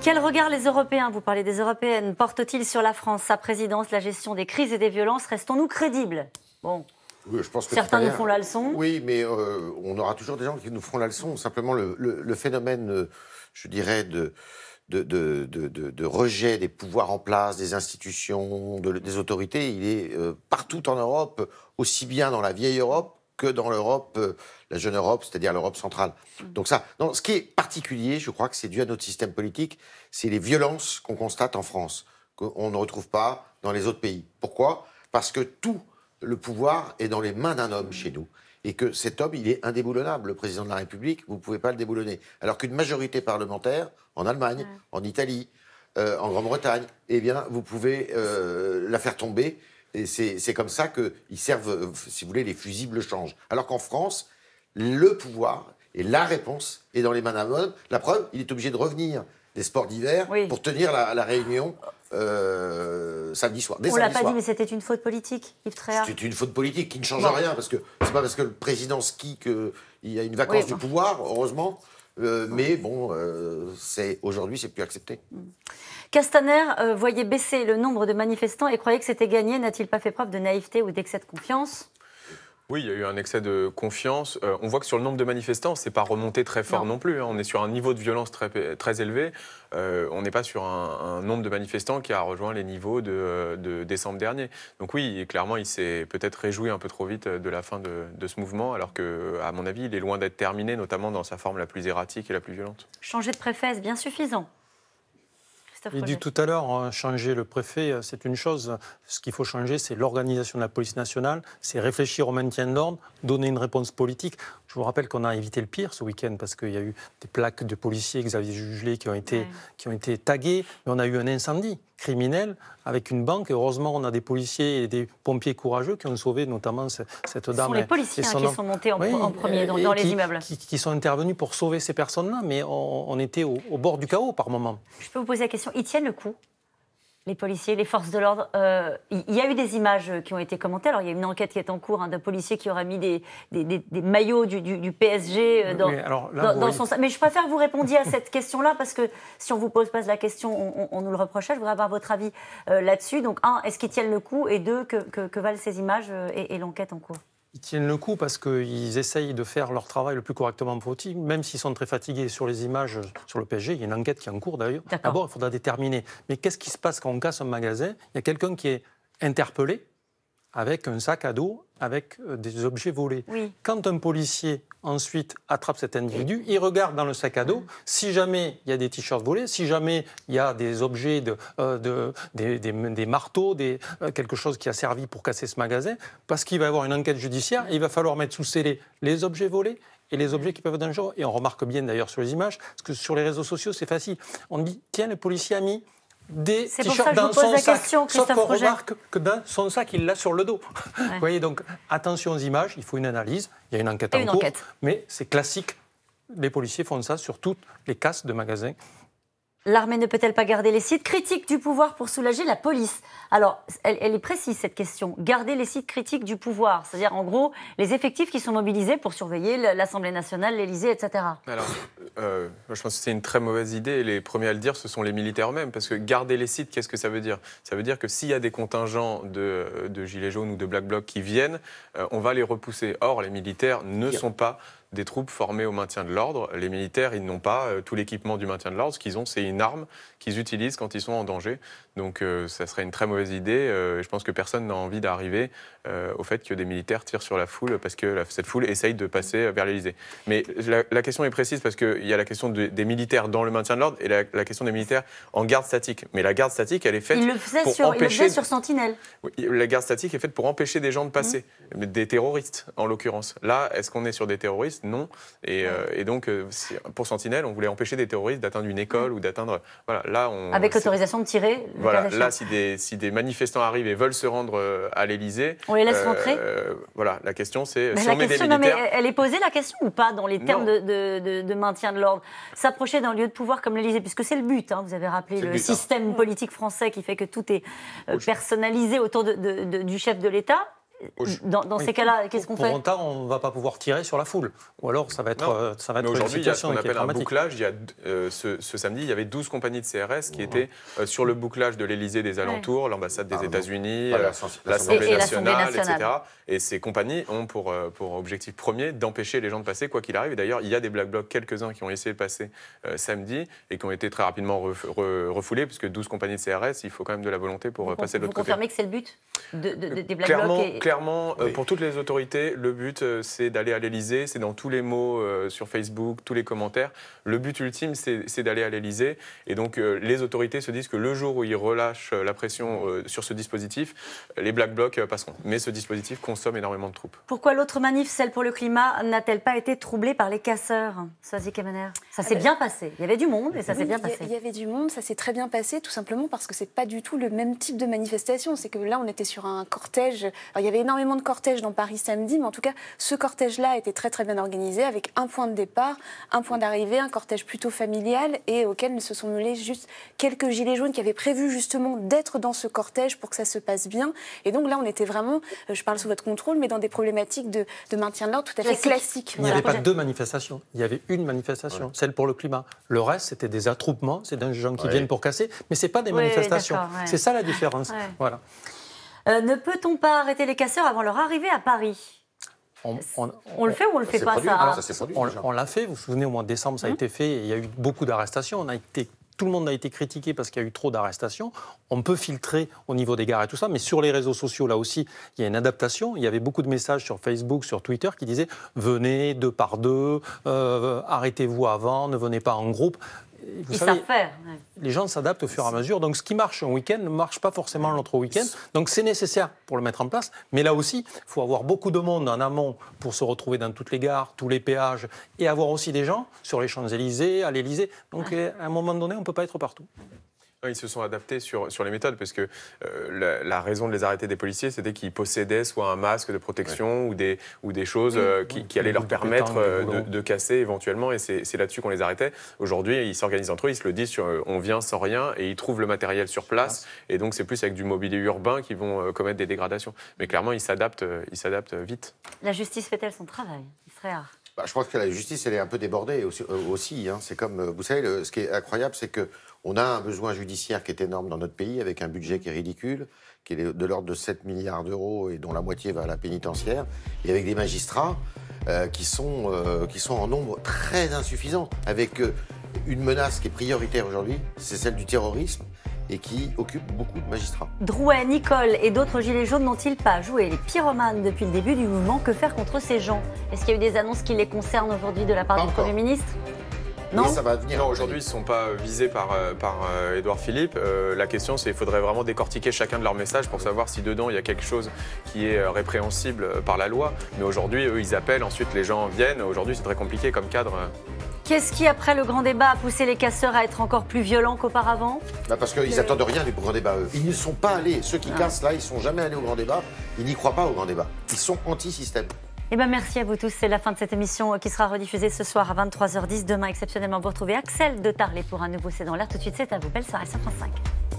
Quel regard les Européens, vous parlez des Européennes, portent-ils sur la France, sa présidence, la gestion des crises et des violences Restons-nous crédibles Bon. je pense Certains nous font la leçon. Oui, mais euh, on aura toujours des gens qui nous feront la leçon. Simplement, le, phénomène, euh, je dirais, de, rejet des pouvoirs en place, des institutions, des autorités, il est euh, partout en Europe, aussi bien dans la vieille Europe que dans l'Europe, euh, la jeune Europe, c'est-à-dire l'Europe centrale. Mm. Donc ça, non, ce qui est particulier, je crois que c'est dû à notre système politique, c'est les violences qu'on constate en France, qu'on ne retrouve pas dans les autres pays. Pourquoi Parce que tout le pouvoir est dans les mains d'un homme chez nous. Et que cet homme, il est indéboulonnable. Le président de la République, vous ne pouvez pas le déboulonner. Alors qu'une majorité parlementaire, en Allemagne, en Italie, euh, en Grande-Bretagne, eh bien, vous pouvez euh, la faire tomber c'est comme ça qu'ils servent, si vous voulez, les fusibles changent. Alors qu'en France, le pouvoir et la réponse est dans les mains d'un La preuve, il est obligé de revenir des sports d'hiver pour tenir la, réunion euh, samedi soir. Dès On l'a pas dit, mais c'était une faute politique, Yves Tréard. C'était une faute politique qui ne change rien parce que c'est pas parce que le président ski qu'il y a une vacance du pouvoir, heureusement. Euh, mais bon, euh, aujourd'hui, c'est plus accepté. Mm. Castaner euh, voyait baisser le nombre de manifestants et croyait que c'était gagné. N'a-t-il pas fait preuve de naïveté ou d'excès de confiance oui, il y a eu un excès de confiance. Euh, on voit que sur le nombre de manifestants, c'est pas remonté très fort non, plus. Hein. On est sur un niveau de violence très, très élevé. Euh, on n'est pas sur un, nombre de manifestants qui a rejoint les niveaux de, euh, décembre dernier. Donc oui, clairement, il s'est peut-être réjoui un peu trop vite de la fin de, ce mouvement, alors que, à mon avis, il est loin d'être terminé, notamment dans sa forme la plus erratique et la plus violente. Changer de préfet, bien suffisant il dit tout à l'heure, hein, changer le préfet, euh, c'est une chose. Ce qu'il faut changer, c'est l'organisation de la police nationale, c'est réfléchir au maintien d'ordre, donner une réponse politique. Je vous rappelle qu'on a évité le pire ce week-end parce qu'il y a eu des plaques de policiers, Xavier Jugelé, qui ont été, qui ont été taguées. Mais on a eu un incendie criminel avec une banque. Heureusement, on a des policiers et des pompiers courageux qui ont sauvé notamment cette dame. Ce sont les policiers hein, qui sont montés en, premier euh, dans, les immeubles. Qui, sont intervenus pour sauver ces personnes-là, mais on, était au, au bord du chaos par moment. Je peux vous poser la question ils tiennent le coup les policiers, les forces de l'ordre. Euh, il y a eu des images euh, qui ont été commentées. Alors, il y a une enquête qui est en cours hein, d'un policier qui aura mis des, maillots du, PSG euh, dans, son alors Mais je préfère que vous répondiez à cette question-là parce que si on vous pose pas la question, on, nous le reprochait. Je voudrais avoir votre avis là-dessus. Donc, un, est-ce qu'ils tiennent le coup Et deux, que, valent ces images et l'enquête en cours ils tiennent le coup parce qu'ils essayent de faire leur travail le plus correctement possible, même s'ils sont très fatigués sur les images, sur le PSG. Il y a une enquête qui est en cours d'ailleurs. D'abord, il faudra déterminer. Mais qu'est-ce qui se passe quand on casse un magasin Il y a quelqu'un qui est interpellé, avec un sac à dos, avec euh, des objets volés. Quand un policier ensuite attrape cet individu, il regarde dans le sac à dos, si jamais il y a des t-shirts volés, si jamais il y a des objets, de, euh, des, marteaux, des, euh, quelque chose qui a servi pour casser ce magasin, parce qu'il va y avoir une enquête judiciaire, et il va falloir mettre sous scellé les objets volés et les objets qui peuvent être dangereux. Et on remarque bien d'ailleurs sur les images, parce que sur les réseaux sociaux, c'est facile. On dit, tiens, le policier a mis des t dans son sac. Sauf qu'on remarque que dans son sac, il l'a sur le dos. Vous voyez, donc attention aux images, il faut une analyse, il y a une enquête en cours, mais c'est classique. Les policiers font ça sur toutes les casses de magasins L'armée ne peut-elle pas garder les sites critiques du pouvoir pour soulager la police Alors, elle, est précise cette question. Garder les sites critiques du pouvoir, c'est-à-dire en gros les effectifs qui sont mobilisés pour surveiller l'Assemblée nationale, l'Élysée, etc. Alors, euh, je pense que c'est une très mauvaise idée. Les premiers à le dire, ce sont les militaires eux-mêmes, parce que garder les sites, qu'est-ce que ça veut dire Ça veut dire que s'il y a des contingents de, euh, gilets jaunes ou de black bloc qui viennent, euh, on va les repousser. Or, les militaires ne sont pas des troupes formées au maintien de l'ordre. Les militaires, ils n'ont pas euh, tout l'équipement du maintien de l'ordre. Ce qu'ils ont, c'est une arme qu'ils utilisent quand ils sont en danger. Donc euh, ça serait une très mauvaise idée. Euh, je pense que personne n'a envie d'arriver au fait que des militaires tirent sur la foule parce que cette foule essaye de passer vers l'Elysée. Mais la, question est précise parce qu'il y a la question des militaires dans le maintien de l'ordre et la, question des militaires en garde statique. Mais la garde statique, elle est faite pour empêcher... sur Sentinelle. la garde statique est faite pour empêcher des gens de mmh. passer, des terroristes en l'occurrence. Là, est-ce qu'on est sur des terroristes non. Et, euh, donc, euh, pour Sentinelle, on voulait empêcher des terroristes d'atteindre une école ou d'atteindre. Voilà, là, Avec autorisation de tirer. voilà, là, si des, manifestants arrivent et veulent se rendre euh, à l'Élysée... — On les laisse rentrer Voilà, la question, c'est si mais elle est posée, la question, ou pas, dans les termes de, maintien de l'ordre S'approcher d'un lieu de pouvoir comme l'Élysée, puisque c'est le but, hein, vous avez rappelé le, hein. système politique français qui fait que tout est personnalisé autour du chef de l'État dans, ces cas-là, qu'est-ce qu'on fait Pour on ne va pas pouvoir tirer sur la foule. Ou alors, ça va être, euh, ça va être une situation il y a ce un bouclage. Euh, ce, samedi, il y avait 12 compagnies de CRS qui étaient euh, sur le bouclage de l'Elysée des alentours, l'ambassade des États-Unis, la l'Assemblée nationale, etc. Et ces compagnies ont pour, pour objectif premier d'empêcher les gens de passer, quoi qu'il arrive. Et d'ailleurs, il y a des Black Blocs, quelques-uns qui ont essayé de passer samedi et qui ont été très rapidement refoulés, puisque 12 compagnies de CRS, il faut quand même de la volonté pour passer de l'autre côté. Vous confirmez que c'est le but de, des Black Blocs clairement, euh, pour toutes les autorités, le but, euh, c'est d'aller à l'Elysée, c'est dans tous les mots euh, sur Facebook, tous les commentaires. Le but ultime, c'est d'aller à l'Elysée. Et donc, les autorités se disent que le jour où ils relâchent la pression sur ce dispositif, les Black Blocs passeront. Mais ce dispositif consomme énormément de troupes. Pourquoi l'autre manif, celle pour le climat, n'a-t-elle pas été troublée par les casseurs So-y Kemener ça ah s'est bah, bien passé. Il y avait du monde et ça s'est bien passé. Il y avait du monde, ça s'est très bien passé, tout simplement parce que c'est pas du tout le même type de manifestation. C'est que là, on était sur un cortège. il y avait énormément de cortèges dans Paris samedi, mais en tout cas, ce cortège-là était très très bien organisé avec un point de départ, un point d'arrivée, un cortège plutôt familial et auquel se sont mêlés juste quelques gilets jaunes qui avaient prévu justement d'être dans ce cortège pour que ça se passe bien. Et donc là, on était vraiment, euh, je parle sous votre contrôle, mais dans des problématiques de, maintien de l'ordre tout à fait classiques. Il n'y avait pas deux manifestations, il y avait une manifestation pour le climat. Le reste, c'était des attroupements, c'est des gens qui viennent pour casser, mais ce n'est pas des manifestations. C'est ça la différence. Voilà. Euh, ne peut-on pas arrêter les casseurs avant leur arrivée à Paris on, le fait ou on le fait pas ça, ah, hein on, l'a fait, vous vous souvenez, au mois de décembre, ça a hum. été fait, il y a eu beaucoup d'arrestations. On a été tout le monde a été critiqué parce qu'il y a eu trop d'arrestations. On peut filtrer au niveau des gares et tout ça, mais sur les réseaux sociaux, là aussi, il y a une adaptation. Il y avait beaucoup de messages sur Facebook, sur Twitter qui disaient venez deux par deux, euh, arrêtez-vous avant, ne venez pas en groupe faire. Les gens s'adaptent au fur et à mesure. Donc, ce qui marche un week-end ne marche pas forcément l'autre week-end. Donc, c'est nécessaire pour le mettre en place. Mais là aussi, il faut avoir beaucoup de monde en amont pour se retrouver dans toutes les gares, tous les péages, et avoir aussi des gens sur les Champs-Élysées, à l'Élysée. Donc, à un moment donné, on ne peut pas être partout. Ils se sont adaptés sur, sur les méthodes, parce que euh, la, raison de les arrêter des policiers, c'était qu'ils possédaient soit un masque de protection ou, des, ou des choses euh, qui, allaient leur permettre euh, de, casser éventuellement, et c'est là-dessus qu'on les arrêtait. Aujourd'hui, ils s'organisent entre eux, ils se le disent, sur, on vient sans rien, et ils trouvent le matériel sur place, et donc c'est plus avec du mobilier urbain qu'ils vont commettre des dégradations. Mais clairement, ils s'adaptent vite. La justice fait-elle son travail frère? Bah, je crois que la justice, elle est un peu débordée aussi. Euh, hein. C'est comme, euh, vous savez, ce qui est incroyable, c'est que on a un besoin judiciaire qui est énorme dans notre pays, avec un budget qui est ridicule, qui est de l'ordre de 7 milliards d'euros et dont la moitié va à la pénitentiaire, et avec des magistrats euh, qui, sont, en nombre très insuffisant, avec une menace qui est prioritaire aujourd'hui, c'est celle du terrorisme, et qui occupe beaucoup de magistrats. Drouet, Nicole et d'autres gilets jaunes n'ont-ils pas joué les pyromanes depuis le début du mouvement Que faire contre ces gens Est-ce qu'il y a eu des annonces qui les concernent aujourd'hui de la part du Premier ministre non, ça va venir. aujourd'hui, ils ne sont pas euh, visés par, euh, par Edouard euh, Philippe. la question, c'est qu'il faudrait vraiment décortiquer chacun de leurs messages pour savoir si dedans, il y a quelque chose qui est répréhensible par la loi. Mais aujourd'hui, eux, ils appellent, ensuite les gens viennent. Aujourd'hui, c'est très compliqué comme cadre. Qu'est-ce qui, après le grand débat, a poussé les casseurs à être encore plus violents qu'auparavant bah Parce qu'ils n'attendent rien du grand débat, eux. Ils ne sont pas allés. Ceux qui ah. cassent, là, ils ne sont jamais allés au grand débat. Ils n'y croient pas au grand débat. Ils sont anti-système. Eh ben, merci à vous tous. C'est la fin de cette émission qui sera rediffusée ce soir à 23h10. Demain, exceptionnellement, vous retrouvez Axel de Tarlet pour un nouveau C'est dans l'air. Tout de suite, c'est à vous. Belle soirée 135.